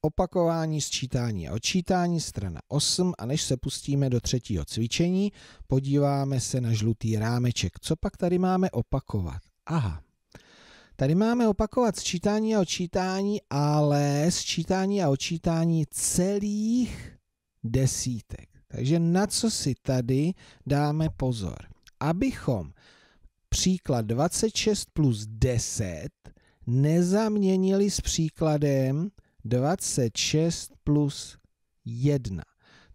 Opakování sčítání a odčítání, strana 8 a než se pustíme do třetího cvičení, podíváme se na žlutý rámeček. Co pak tady máme opakovat? Aha, tady máme opakovat sčítání a odčítání, ale sčítání a odčítání celých desítek. Takže na co si tady dáme pozor? Abychom příklad 26 plus 10 nezaměnili s příkladem 26 plus 1.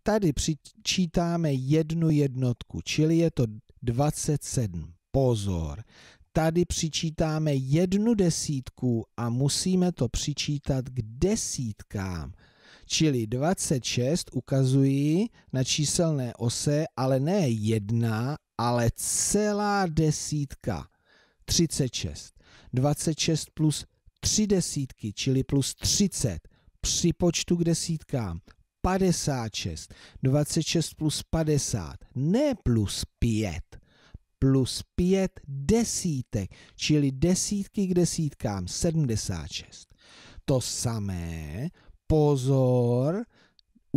Tady přičítáme jednu jednotku, čili je to 27. Pozor, tady přičítáme jednu desítku a musíme to přičítat k desítkám. Čili 26 ukazují na číselné ose, ale ne jedna, ale celá desítka. 36. 26 plus tři desítky, čili plus 30, při počtu k desítkám 56, 26 plus 50, ne plus 5, plus 5 desítek, čili desítky k desítkám 76. To samé, pozor,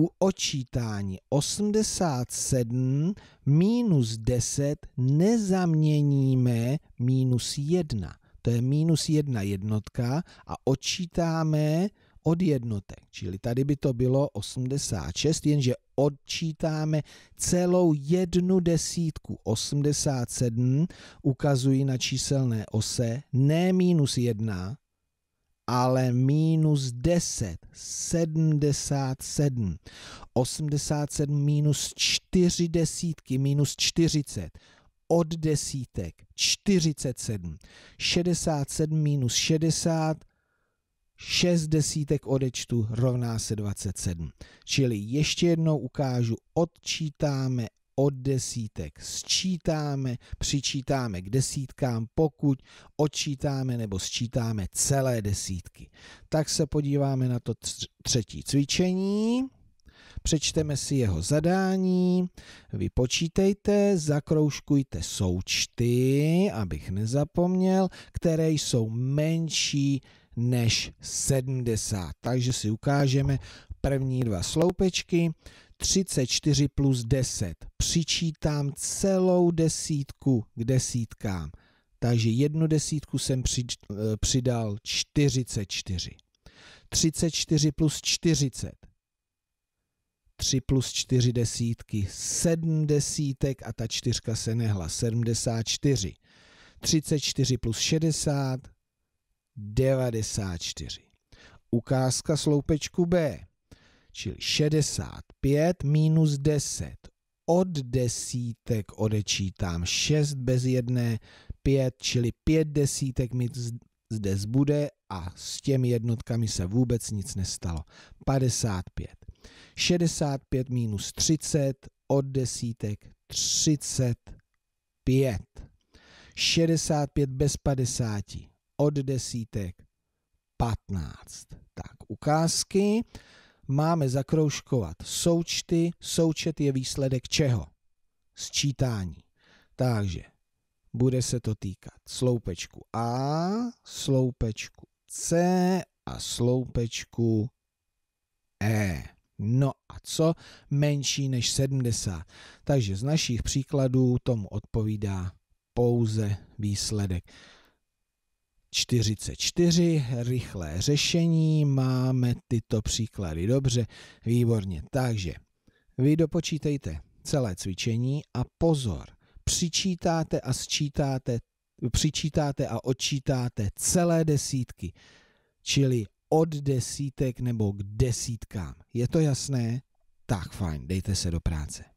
u očítání 87 minus 10 nezaměníme minus 1 to je minus jedna jednotka a odčítáme od jednotek. Čili tady by to bylo 86, jenže odčítáme celou jednu desítku. 87 ukazují na číselné ose ne minus jedna, ale minus 10, 77. 87 minus 4 desítky, minus 40 od desítek 47. 67 minus 60, 6 desítek odečtu rovná se 27. Čili ještě jednou ukážu, odčítáme od desítek sčítáme, přičítáme k desítkám, pokud odčítáme nebo sčítáme celé desítky. Tak se podíváme na to třetí cvičení přečteme si jeho zadání, vypočítejte, zakroužkujte součty, abych nezapomněl, které jsou menší než 70. Takže si ukážeme první dva sloupečky. 34 plus 10. Přičítám celou desítku k desítkám. Takže jednu desítku jsem eh, přidal 44. 34 plus 40. 3 plus 4 desítky, 7 desítek a ta čtyřka se nehla, 74. 34 plus 60, 94. Ukázka sloupečku B, čili 65 minus 10. Od desítek odečítám 6 bez jedné, 5, čili 5 desítek mi zde zbude a s těmi jednotkami se vůbec nic nestalo. 55. 65 minus 30 od desítek 35. 65 bez 50 od desítek 15. Tak, ukázky. Máme zakroužkovat součty. Součet je výsledek čeho? Sčítání. Takže bude se to týkat sloupečku A, sloupečku C a sloupečku E. No a co menší než 70? Takže z našich příkladů tomu odpovídá pouze výsledek. 44, rychlé řešení, máme tyto příklady. Dobře, výborně. Takže vy dopočítejte celé cvičení a pozor, přičítáte a sčítáte, přičítáte a odčítáte celé desítky, čili od desítek nebo k desítkám. Je to jasné? Tak fajn, dejte se do práce.